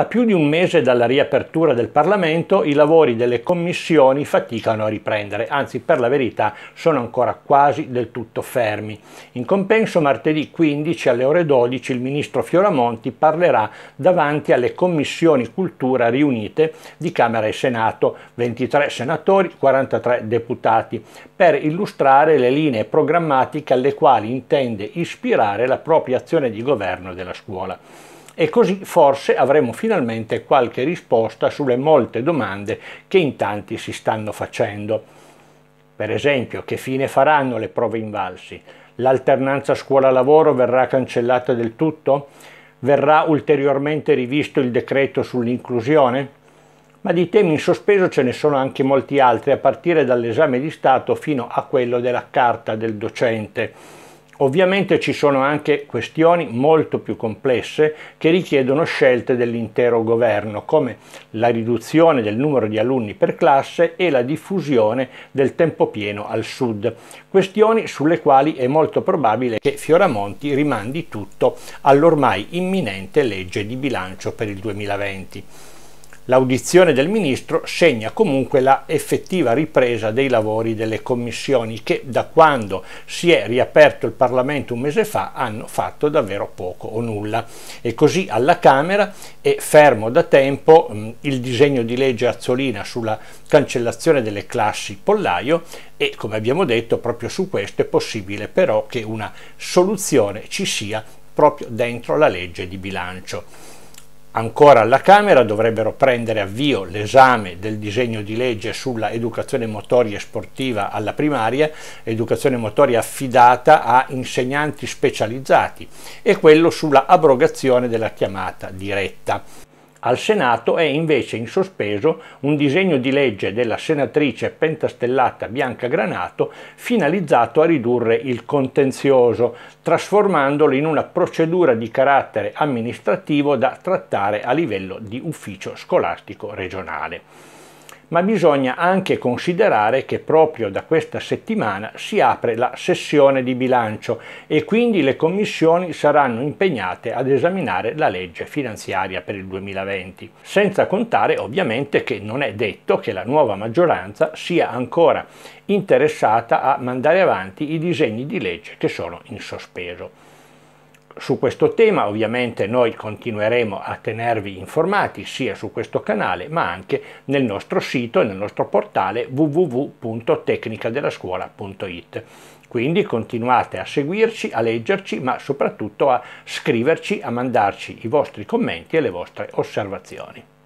A più di un mese dalla riapertura del Parlamento i lavori delle commissioni faticano a riprendere, anzi per la verità sono ancora quasi del tutto fermi. In compenso martedì 15 alle ore 12 il ministro Fioramonti parlerà davanti alle commissioni cultura riunite di Camera e Senato, 23 senatori, 43 deputati, per illustrare le linee programmatiche alle quali intende ispirare la propria azione di governo della scuola e così forse avremo finalmente qualche risposta sulle molte domande che in tanti si stanno facendo. Per esempio, che fine faranno le prove invalsi? L'alternanza scuola-lavoro verrà cancellata del tutto? Verrà ulteriormente rivisto il decreto sull'inclusione? ma di temi in sospeso ce ne sono anche molti altri, a partire dall'esame di Stato fino a quello della carta del docente. Ovviamente ci sono anche questioni molto più complesse che richiedono scelte dell'intero governo, come la riduzione del numero di alunni per classe e la diffusione del tempo pieno al sud, questioni sulle quali è molto probabile che Fioramonti rimandi tutto all'ormai imminente legge di bilancio per il 2020. L'audizione del ministro segna comunque la effettiva ripresa dei lavori delle commissioni che da quando si è riaperto il Parlamento un mese fa hanno fatto davvero poco o nulla. E così alla Camera è fermo da tempo mm, il disegno di legge Azzolina sulla cancellazione delle classi pollaio e come abbiamo detto proprio su questo è possibile però che una soluzione ci sia proprio dentro la legge di bilancio. Ancora alla Camera dovrebbero prendere avvio l'esame del disegno di legge sulla educazione motoria e sportiva alla primaria, educazione motoria affidata a insegnanti specializzati, e quello sulla abrogazione della chiamata diretta. Al Senato è invece in sospeso un disegno di legge della senatrice pentastellata Bianca Granato finalizzato a ridurre il contenzioso, trasformandolo in una procedura di carattere amministrativo da trattare a livello di ufficio scolastico regionale ma bisogna anche considerare che proprio da questa settimana si apre la sessione di bilancio e quindi le commissioni saranno impegnate ad esaminare la legge finanziaria per il 2020, senza contare ovviamente che non è detto che la nuova maggioranza sia ancora interessata a mandare avanti i disegni di legge che sono in sospeso su questo tema ovviamente noi continueremo a tenervi informati sia su questo canale ma anche nel nostro sito e nel nostro portale www.tecnicadellascuola.it. Quindi continuate a seguirci, a leggerci, ma soprattutto a scriverci, a mandarci i vostri commenti e le vostre osservazioni.